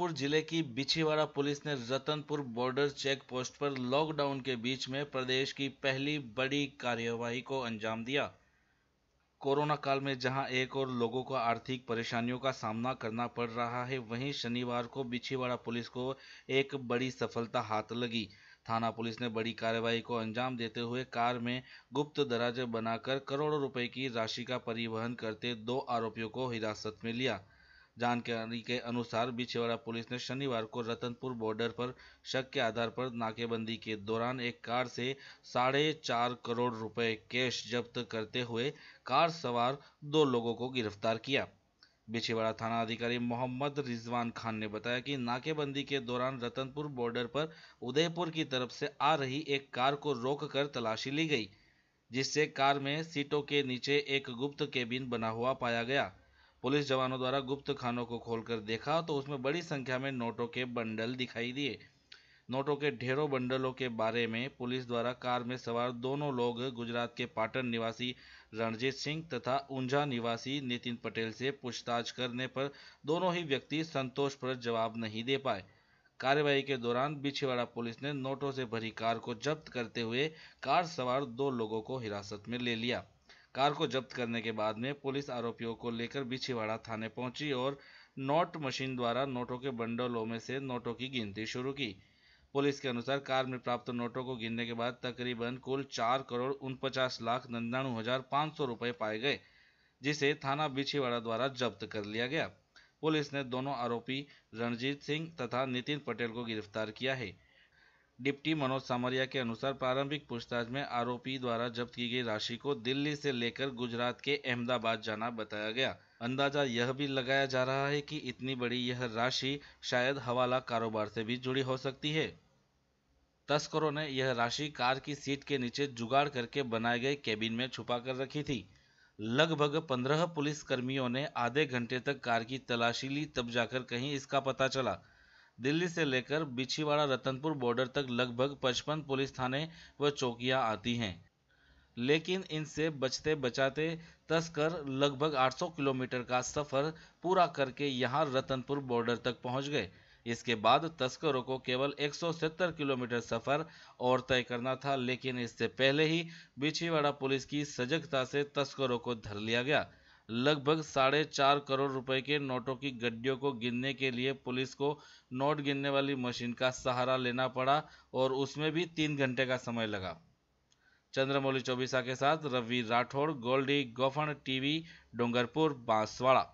छतरपुर जिले की बिछीवाड़ा पुलिस ने रतनपुर बॉर्डर चेक पोस्ट पर लॉकडाउन के बीच में प्रदेश की पहली बड़ी कार्यवाही को अंजाम दिया कोरोना काल में जहां एक और लोगों को आर्थिक परेशानियों का सामना करना पड़ रहा है वहीं शनिवार को बिछीवाड़ा पुलिस को एक बड़ी सफलता हाथ लगी थाना पुलिस ने बड़ी कार्रवाई को अंजाम देते हुए कार में गुप्त दराजे बनाकर करोड़ों रुपए की राशि का परिवहन करते दो आरोपियों को हिरासत में लिया जानकारी के अनुसार बिछेवाड़ा पुलिस ने शनिवार को रतनपुर बॉर्डर पर शक के आधार पर नाकेबंदी के दौरान एक कार से साढ़े चार करोड़ रुपए कैश जब्त करते हुए कार सवार दो लोगों को गिरफ्तार किया बिछेवाड़ा थाना अधिकारी मोहम्मद रिजवान खान ने बताया कि नाकेबंदी के दौरान रतनपुर बॉर्डर पर उदयपुर की तरफ से आ रही एक कार को रोककर तलाशी ली गई जिससे कार में सीटों के नीचे एक गुप्त केबिन बना हुआ पाया गया पुलिस जवानों द्वारा गुप्त खानों को खोलकर देखा तो उसमें बड़ी संख्या में नोटों के बंडल दिखाई दिए नोटों के ढेरों बंडलों के बारे में पुलिस द्वारा कार में सवार दोनों लोग गुजरात के पाटन निवासी रणजीत सिंह तथा ऊंझा निवासी नितिन पटेल से पूछताछ करने पर दोनों ही व्यक्ति संतोष पर जवाब नहीं दे पाए कार्यवाही के दौरान बिछीवाड़ा पुलिस ने नोटों से भरी कार को जब्त करते हुए कार सवार दो लोगों को हिरासत में ले लिया कार को जब्त करने के बाद में पुलिस आरोपियों को लेकर बिछीवाड़ा थाने पहुंची और नोट मशीन द्वारा नोटों के बंडलों में से नोटों की गिनती शुरू की पुलिस के अनुसार कार में प्राप्त नोटों को गिनने के बाद तकरीबन कुल चार करोड़ उनपचास लाख निन्यानवे हजार पाँच सौ रुपये पाए गए जिसे थाना बिछीवाड़ा द्वारा जब्त कर लिया गया पुलिस ने दोनों आरोपी रणजीत सिंह तथा नितिन पटेल को गिरफ्तार किया है डिप्टी मनोज सामरिया के अनुसार प्रारंभिक पूछताछ में आरोपी द्वारा जब्त की गई राशि को दिल्ली से लेकर गुजरात के अहमदाबाद जाना बताया गया अंदाजा यह भी लगाया जा रहा है कि इतनी बड़ी यह राशि शायद हवाला कारोबार से भी जुड़ी हो सकती है तस्करों ने यह राशि कार की सीट के नीचे जुगाड़ करके बनाए गए केबिन में छुपा कर रखी थी लगभग पंद्रह पुलिस कर्मियों ने आधे घंटे तक कार की तलाशी ली तब जाकर कहीं इसका पता चला दिल्ली से लेकर बिछीवाड़ा रतनपुर बॉर्डर तक लगभग पचपन पुलिस थाने व चौकियां आती हैं लेकिन इनसे बचते बचाते तस्कर लगभग 800 किलोमीटर का सफर पूरा करके यहां रतनपुर बॉर्डर तक पहुंच गए इसके बाद तस्करों को केवल 170 किलोमीटर सफर और तय करना था लेकिन इससे पहले ही बिछीवाड़ा पुलिस की सजगता से तस्करों को धर लिया गया लगभग साढ़े चार करोड़ रुपए के नोटों की गड्डियों को गिनने के लिए पुलिस को नोट गिनने वाली मशीन का सहारा लेना पड़ा और उसमें भी तीन घंटे का समय लगा चंद्रमौली चौबीसा के साथ रवि राठौड़ गोल्डी गोफन टीवी डोंगरपुर बांसवाड़ा